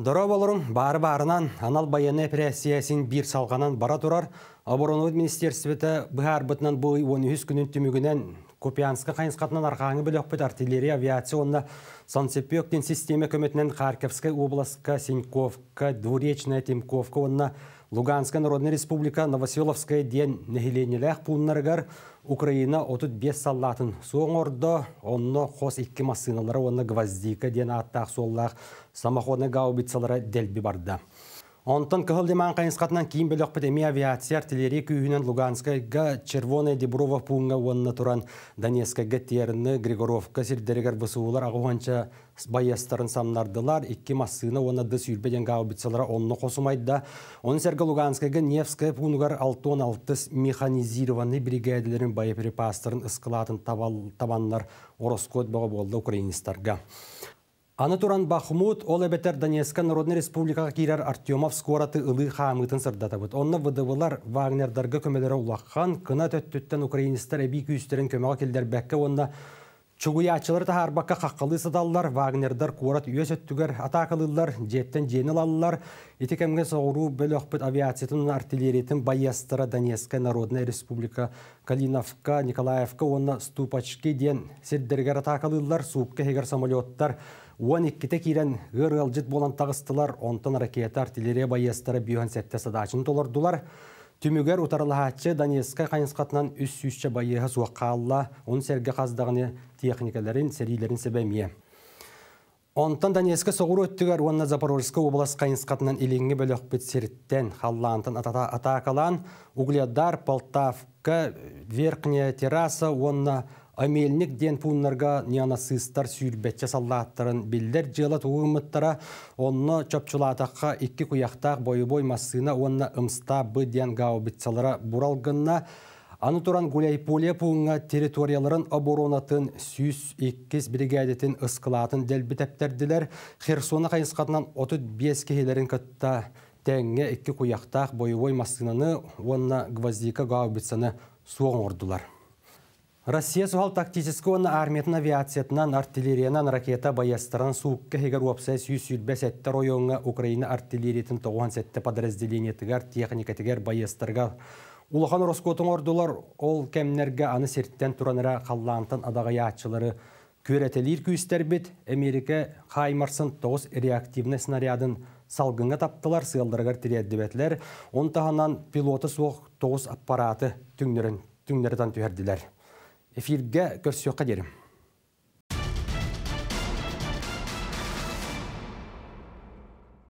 Дұра болырын бары барынан анал баяны пресиясин бір салғанан бара тұрар, Оборонуд министерствіті бұғар бұтынан бұй 13 күнін түмігінен Купянска қайынсқатынан арқағаны білек артиллерия авиационна Санцепёктен система көметінен Харьковская областка, Синьковка, Двуречная, Тимковка онна Луганская Народная Республика Новоселовская ден нехиленелях пуннаргар Украина отут салатын саллатын соңордо онно хос икки массыналары онно гвоздика ден аттақ соллақ самоходный гаубицалары делби барды. Онтон кыһыл диман кайынскатынан кийин бөлөк педеми авиация артиллерия күйүнен Луганскайга Червоная Деброва пуунга уонна туран Донецкайга тиерны Григоровка сирдерегер ВСУлар агуанча байастарын самнардылар, икки массина уонна дыс үрбеден гаубицалар онны косумайда Он серге Луганскайга Невская пуунугар 616 механизированный бригадаларын боеприпастарын ыскылатын табаннар Ороскот бағы болды украинистарга Аны туран Бахмут ол әбетер Донецка Народный Республикаға кейрер Артемов скораты ылы хаамытын сырдата бұд. Онны вдывылар Вагнердарға көмелері улаққан, кына төттіттен украинистер әбей күйістерін көмеға келдер бәкке онна Чугуячылар тахарбакка қаққылы садаллар Вагнердар курат үйес өттігер атақылылар, жеттен жеңіл алылар, етекемге соғыру бөл өқпіт авиациятының артиллеретін Байястыра, Донецкая Народная Республика, Калиновка, Николаевка, онна Ступачки ден сердергер атақылылар, суыққа хегер самолеттар, Уан икките кирен ғыр болан тағыстылар, онтан ракета артиллерия Байястыра бүйен садачын Түмігер утарлахатчы Донецкай қайынсқатынан үс сүйші байығы суаққалла, он серге қаздағыны техникаларын, серилерін себәмие. Онтан Донецкі соғыр өттігер, онна Запорожскі облас қайынсқатынан елеңі бөлі өкпет серттен, халлантын атакалан, Угледар, Полтавка, Верхняя терраса, онна Омельник ден пуннарга неонацисттар сүйірбетче саллааттарын биллер жылы туғымыттара, онны чопчулатаққа икки күяқтақ бойы-бой массына онна ымста бы ден бұралгынна. буралгынна, Аны туран Гуляйпуле пуңа территорияларын оборонатын сүйіс иккіз бригадетін ысқылатын дәлбітәптерділер. Херсона қайынсқатынан 35 кехелерін кітті тәңе икки куяқтақ бойы-бой онна гвоздика гаубитсаны Россия суғал тактическон армиятын авиациятынан артиллериянан ракета баястыран суыққа хегер уапсай сүйіс үлбәс әттер ойоңа Украина артиллериятын тоған сәтті подразделениетігар техникатігер баястырға. Улахан Роскотың ордулар ол кемнерге аны серттен тұраныра қаллантын адаға яатчылары көретелер күйістербет Америка қаймарсын 9 реактивны снарядын салгынга таптылар сыялдарыгар дебетлер он таханан пилоты соқ 9 аппараты түңнерін түңнердан түһәрдиләр. في بقاء كرسي قدرهم